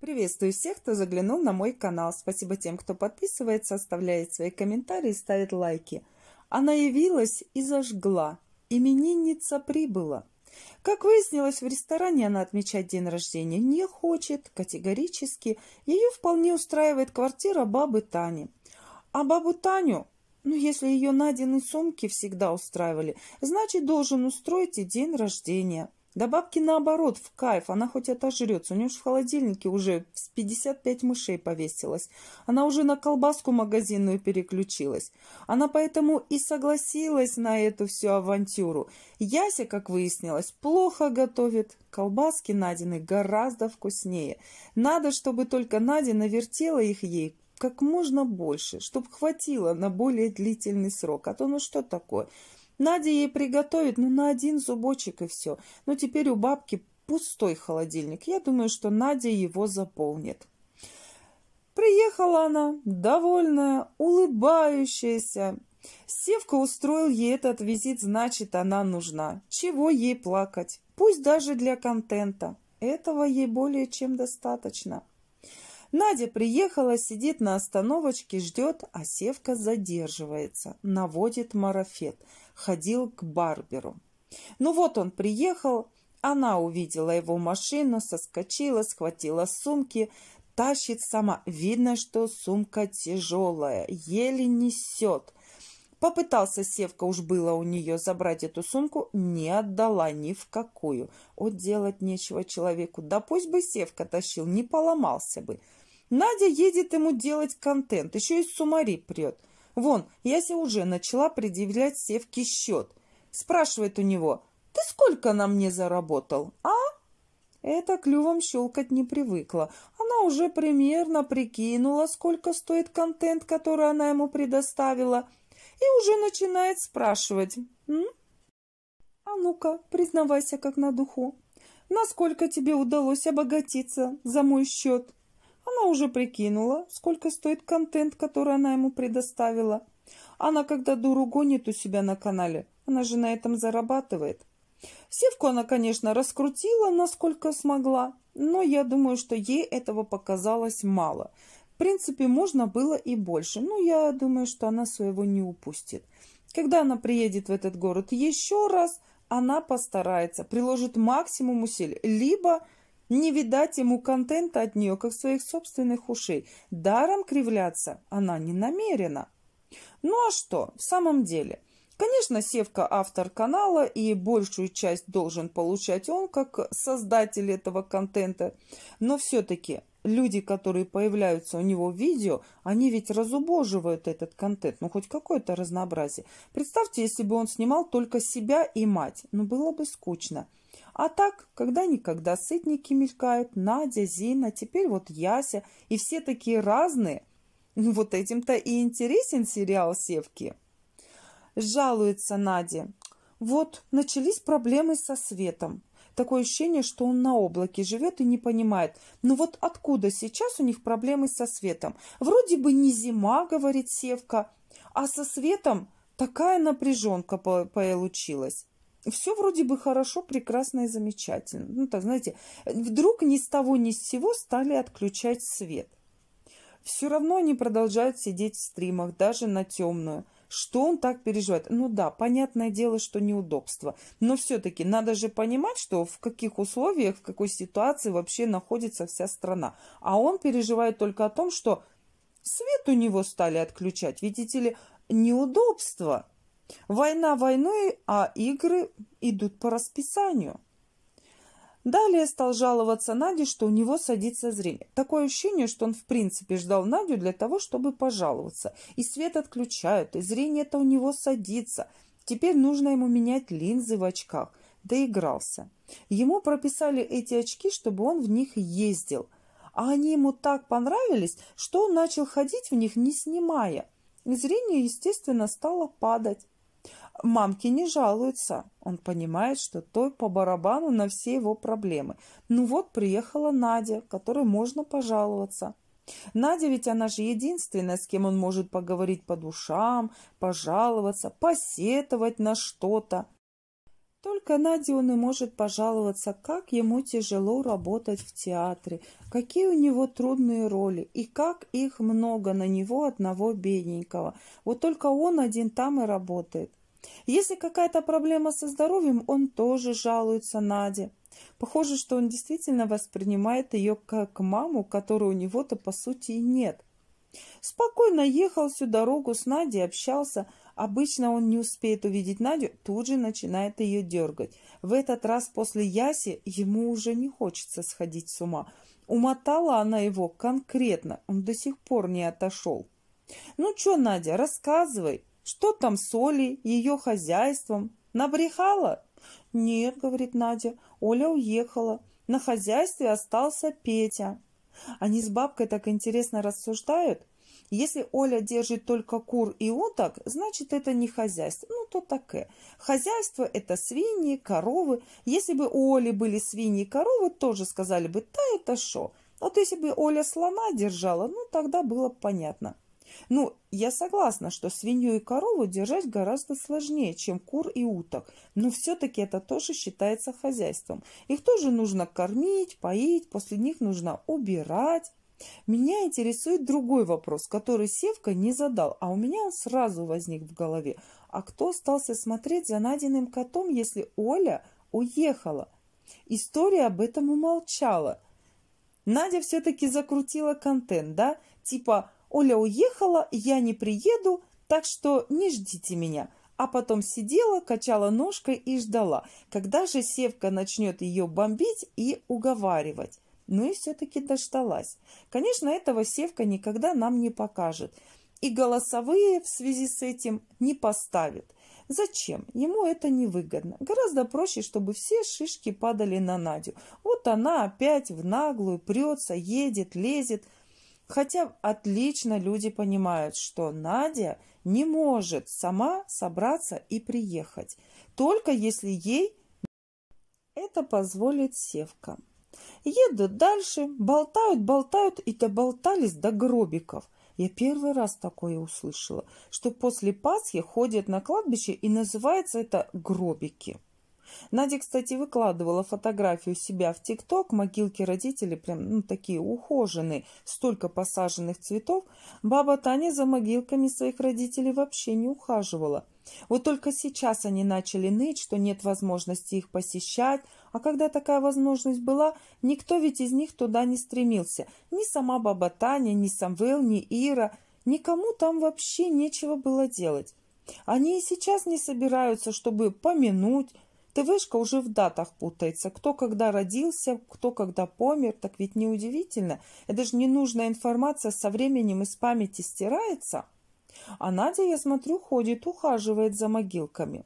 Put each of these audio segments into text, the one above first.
Приветствую всех, кто заглянул на мой канал. Спасибо тем, кто подписывается, оставляет свои комментарии ставит лайки. Она явилась и зажгла. Именинница прибыла. Как выяснилось, в ресторане она отмечать день рождения не хочет, категорически. Ее вполне устраивает квартира бабы Тани. А бабу Таню, ну если ее Надины сумки всегда устраивали, значит должен устроить и день рождения. Да бабки наоборот, в кайф, она хоть отожрется. У нее же в холодильнике уже с 55 мышей повесилась. Она уже на колбаску магазинную переключилась. Она поэтому и согласилась на эту всю авантюру. Яся, как выяснилось, плохо готовит. Колбаски Надины гораздо вкуснее. Надо, чтобы только Надина вертела их ей как можно больше, чтобы хватило на более длительный срок. А то ну что такое? Надя ей приготовит, ну, на один зубочек и все. Но теперь у бабки пустой холодильник. Я думаю, что Надя его заполнит. Приехала она, довольная, улыбающаяся. Севка устроил ей этот визит, значит, она нужна. Чего ей плакать? Пусть даже для контента. Этого ей более чем достаточно. Надя приехала, сидит на остановочке, ждет, а Севка задерживается, наводит марафет. Ходил к барберу. Ну вот он приехал, она увидела его машину, соскочила, схватила сумки, тащит сама. Видно, что сумка тяжелая, еле несет. Попытался Севка уж было у нее забрать эту сумку, не отдала ни в какую. От делать нечего человеку. Да пусть бы Севка тащил, не поломался бы. Надя едет ему делать контент, еще и сумари прет. Вон, Яся уже начала предъявлять Севке счет. Спрашивает у него, ты сколько на мне заработал, а? Это клювом щелкать не привыкла. Она уже примерно прикинула, сколько стоит контент, который она ему предоставила, и уже начинает спрашивать. М? «А ну-ка, признавайся как на духу. Насколько тебе удалось обогатиться за мой счет?» Она уже прикинула, сколько стоит контент, который она ему предоставила. Она, когда дуру гонит у себя на канале, она же на этом зарабатывает. Севку она, конечно, раскрутила, насколько смогла, но я думаю, что ей этого показалось мало. В принципе, можно было и больше, но я думаю, что она своего не упустит. Когда она приедет в этот город еще раз, она постарается, приложит максимум усилий, либо не видать ему контента от нее, как своих собственных ушей. Даром кривляться она не намерена. Ну а что, в самом деле... Конечно, Севка автор канала, и большую часть должен получать он, как создатель этого контента. Но все-таки люди, которые появляются у него в видео, они ведь разубоживают этот контент, ну хоть какое-то разнообразие. Представьте, если бы он снимал только себя и мать, ну было бы скучно. А так, когда-никогда сытники мелькают, Надя, Зина, теперь вот Яся, и все такие разные. Вот этим-то и интересен сериал «Севки». Жалуется Надя. Вот, начались проблемы со светом. Такое ощущение, что он на облаке живет и не понимает. Ну вот откуда сейчас у них проблемы со светом? Вроде бы не зима, говорит Севка, а со светом такая напряженка получилась все вроде бы хорошо, прекрасно и замечательно. Ну, так, знаете, вдруг ни с того ни с сего стали отключать свет. Все равно они продолжают сидеть в стримах, даже на темную. Что он так переживает? Ну да, понятное дело, что неудобство. Но все-таки надо же понимать, что в каких условиях, в какой ситуации вообще находится вся страна. А он переживает только о том, что свет у него стали отключать. Видите ли, неудобство – Война войной, а игры идут по расписанию. Далее стал жаловаться Наде, что у него садится зрение. Такое ощущение, что он в принципе ждал Надю для того, чтобы пожаловаться. И свет отключают, и зрение это у него садится. Теперь нужно ему менять линзы в очках. Доигрался. Ему прописали эти очки, чтобы он в них ездил. А они ему так понравились, что он начал ходить в них, не снимая. И зрение, естественно, стало падать. Мамки не жалуются. Он понимает, что той по барабану на все его проблемы. Ну вот приехала Надя, которой можно пожаловаться. Надя ведь она же единственная, с кем он может поговорить по душам, пожаловаться, посетовать на что-то. Только Наде он и может пожаловаться, как ему тяжело работать в театре, какие у него трудные роли и как их много на него одного бедненького. Вот только он один там и работает. Если какая-то проблема со здоровьем, он тоже жалуется Наде. Похоже, что он действительно воспринимает ее как маму, которой у него-то по сути и нет. Спокойно ехал всю дорогу с Надей, общался. Обычно он не успеет увидеть Надю, тут же начинает ее дергать. В этот раз после Яси ему уже не хочется сходить с ума. Умотала она его конкретно, он до сих пор не отошел. «Ну что, Надя, рассказывай!» Что там с Олей, ее хозяйством? Набрехала? Нет, говорит Надя, Оля уехала. На хозяйстве остался Петя. Они с бабкой так интересно рассуждают. Если Оля держит только кур и уток, значит это не хозяйство. Ну, то такое. Хозяйство – это свиньи, коровы. Если бы у Оли были свиньи и коровы, тоже сказали бы, да это шо. Вот если бы Оля слона держала, ну, тогда было понятно. Ну, я согласна, что свинью и корову держать гораздо сложнее, чем кур и уток, но все-таки это тоже считается хозяйством. Их тоже нужно кормить, поить, после них нужно убирать. Меня интересует другой вопрос, который Севка не задал, а у меня он сразу возник в голове. А кто остался смотреть за Надиным котом, если Оля уехала? История об этом умолчала. Надя все-таки закрутила контент, да? Типа Оля уехала, я не приеду, так что не ждите меня. А потом сидела, качала ножкой и ждала, когда же Севка начнет ее бомбить и уговаривать. Ну и все-таки дождалась. Конечно, этого Севка никогда нам не покажет. И голосовые в связи с этим не поставит. Зачем? Ему это невыгодно. Гораздо проще, чтобы все шишки падали на Надю. Вот она опять в наглую прется, едет, лезет – Хотя отлично люди понимают, что Надя не может сама собраться и приехать, только если ей это позволит Севка. Едут дальше, болтают, болтают и доболтались до гробиков. Я первый раз такое услышала, что после Пасхи ходят на кладбище и называется это гробики. Надя, кстати, выкладывала фотографию себя в ТикТок. Могилки родителей прям ну, такие ухоженные, столько посаженных цветов. Баба Таня за могилками своих родителей вообще не ухаживала. Вот только сейчас они начали ныть, что нет возможности их посещать, а когда такая возможность была, никто ведь из них туда не стремился. Ни сама баба Таня, ни Самвел, ни Ира, никому там вообще нечего было делать. Они и сейчас не собираются, чтобы помянуть, ТВшка уже в датах путается. Кто когда родился, кто когда помер. Так ведь неудивительно. Это же ненужная информация со временем из памяти стирается. А Надя, я смотрю, ходит, ухаживает за могилками.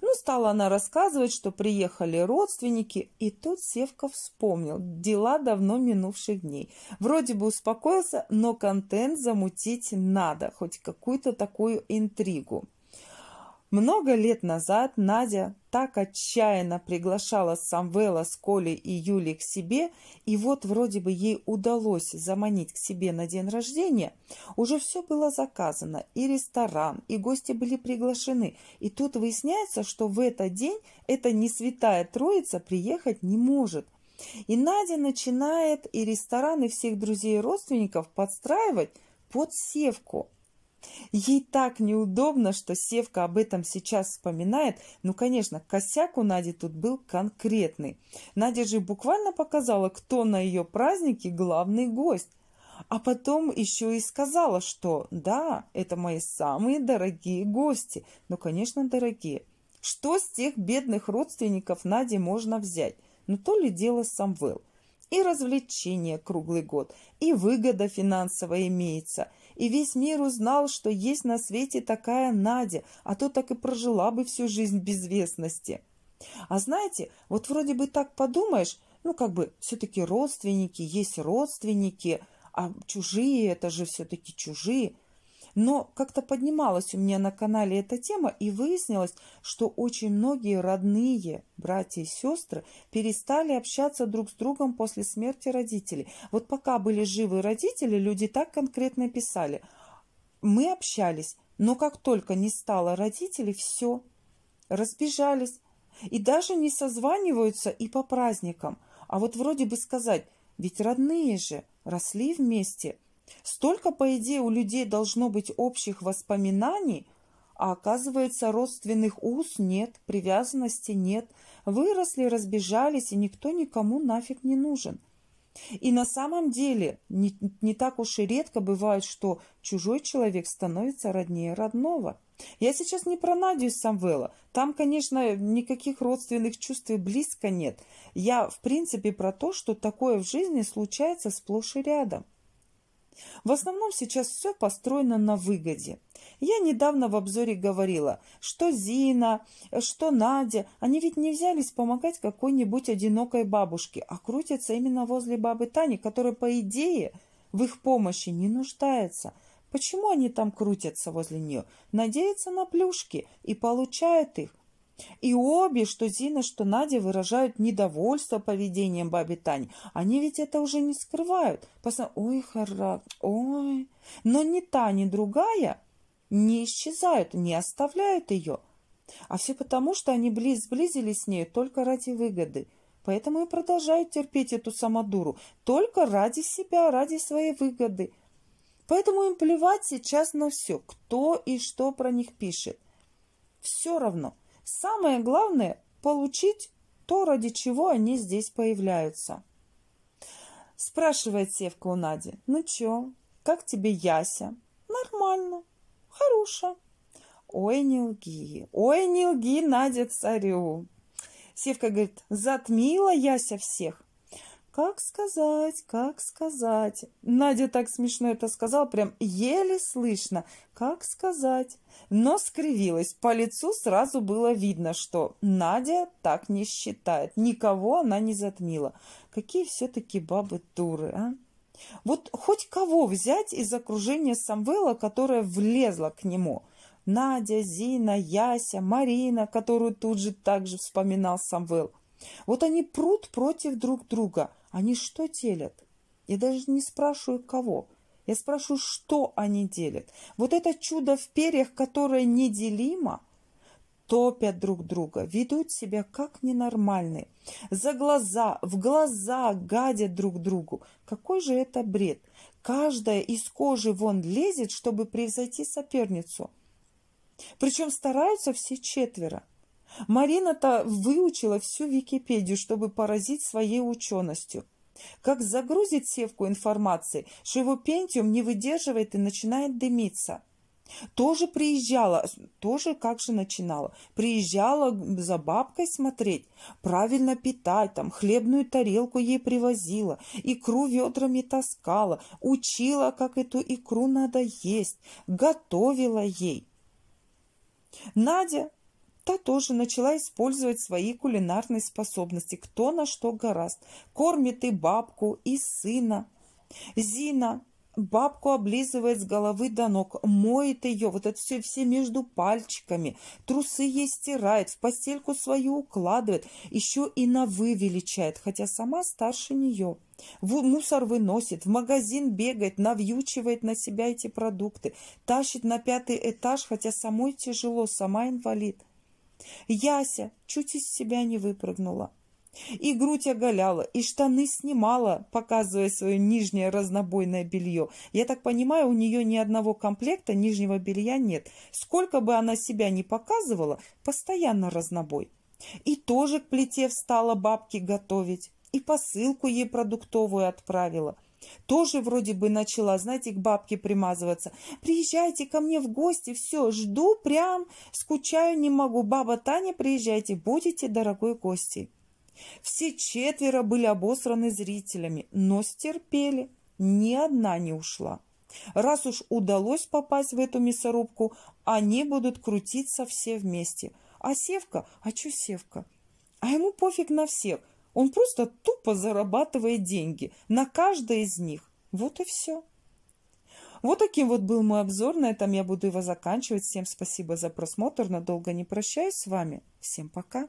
Ну, стала она рассказывать, что приехали родственники, и тут Севка вспомнил дела давно минувших дней. Вроде бы успокоился, но контент замутить надо, хоть какую-то такую интригу. Много лет назад Надя так отчаянно приглашала Самвела с Колей и Юлей к себе, и вот вроде бы ей удалось заманить к себе на день рождения. Уже все было заказано, и ресторан, и гости были приглашены. И тут выясняется, что в этот день эта несвятая троица приехать не может – и Надя начинает и рестораны всех друзей и родственников подстраивать под севку. Ей так неудобно, что Севка об этом сейчас вспоминает. Ну, конечно, косяк у Нади тут был конкретный. Надя же буквально показала, кто на ее празднике главный гость. А потом еще и сказала, что да, это мои самые дорогие гости. Ну, конечно, дорогие. Что с тех бедных родственников Нади можно взять? Ну, то ли дело Самвел и развлечения круглый год, и выгода финансовая имеется. И весь мир узнал, что есть на свете такая Надя, а то так и прожила бы всю жизнь безвестности. А знаете, вот вроде бы так подумаешь, ну как бы все-таки родственники, есть родственники, а чужие это же все-таки чужие – но как-то поднималась у меня на канале эта тема и выяснилось, что очень многие родные братья и сестры перестали общаться друг с другом после смерти родителей. Вот пока были живы родители, люди так конкретно писали. Мы общались, но как только не стало родителей, все, разбежались. И даже не созваниваются и по праздникам. А вот вроде бы сказать, ведь родные же росли вместе – Столько, по идее, у людей должно быть общих воспоминаний, а оказывается, родственных уз нет, привязанности нет. Выросли, разбежались, и никто никому нафиг не нужен. И на самом деле не, не так уж и редко бывает, что чужой человек становится роднее родного. Я сейчас не про Надю из Самвела. Там, конечно, никаких родственных чувств и близко нет. Я, в принципе, про то, что такое в жизни случается сплошь и рядом. В основном сейчас все построено на выгоде. Я недавно в обзоре говорила, что Зина, что Надя, они ведь не взялись помогать какой-нибудь одинокой бабушке, а крутятся именно возле бабы Тани, которая, по идее, в их помощи не нуждается. Почему они там крутятся возле нее? Надеются на плюшки и получают их. И обе, что Зина, что Надя, выражают недовольство поведением баби Тани. Они ведь это уже не скрывают. Посмотри, ой, харак, ой. Но ни та, ни другая не исчезают, не оставляют ее. А все потому, что они близ сблизились с ней только ради выгоды. Поэтому и продолжают терпеть эту самодуру. Только ради себя, ради своей выгоды. Поэтому им плевать сейчас на все, кто и что про них пишет. Все равно – Самое главное – получить то, ради чего они здесь появляются. Спрашивает Севка у Нади, ну чё, как тебе Яся? Нормально, хороша. Ой, не лги, ой, не лги, Надя царю. Севка говорит, затмила Яся всех. Как сказать, как сказать? Надя так смешно это сказала, прям еле слышно. Как сказать? Но скривилась. По лицу сразу было видно, что Надя так не считает. Никого она не затмила. Какие все-таки бабы дуры, а? Вот хоть кого взять из окружения Самвела, которая влезла к нему? Надя, Зина, Яся, Марина, которую тут же также вспоминал Самвел. Вот они прут против друг друга. Они что делят? Я даже не спрашиваю, кого. Я спрашиваю, что они делят. Вот это чудо в перьях, которое неделимо, топят друг друга, ведут себя как ненормальные. За глаза, в глаза гадят друг другу. Какой же это бред? Каждая из кожи вон лезет, чтобы превзойти соперницу. Причем стараются все четверо. Марина-то выучила всю Википедию, чтобы поразить своей ученостью. Как загрузит севку информации, что его пентиум не выдерживает и начинает дымиться. Тоже приезжала, тоже как же начинала. Приезжала за бабкой смотреть, правильно питать, там хлебную тарелку ей привозила, икру ведрами таскала, учила, как эту икру надо есть, готовила ей. Надя Та тоже начала использовать свои кулинарные способности, кто на что гораст. Кормит и бабку, и сына. Зина бабку облизывает с головы до ног, моет ее, вот это все, все между пальчиками, трусы ей стирает, в постельку свою укладывает, еще и на «вы» величает, хотя сама старше нее. В мусор выносит, в магазин бегает, навьючивает на себя эти продукты, тащит на пятый этаж, хотя самой тяжело, сама инвалид. Яся чуть из себя не выпрыгнула. И грудь оголяла, и штаны снимала, показывая свое нижнее разнобойное белье. Я так понимаю, у нее ни одного комплекта нижнего белья нет. Сколько бы она себя ни показывала, постоянно разнобой. И тоже к плите встала бабки готовить, и посылку ей продуктовую отправила – тоже вроде бы начала, знаете, к бабке примазываться. Приезжайте ко мне в гости, все, жду прям, скучаю, не могу. Баба Таня, приезжайте, будете дорогой гостей. Все четверо были обосраны зрителями, но стерпели, ни одна не ушла. Раз уж удалось попасть в эту мясорубку, они будут крутиться все вместе. А Севка? А чё Севка? А ему пофиг на всех – он просто тупо зарабатывает деньги на каждое из них. Вот и все. Вот таким вот был мой обзор. На этом я буду его заканчивать. Всем спасибо за просмотр. Надолго не прощаюсь с вами. Всем пока.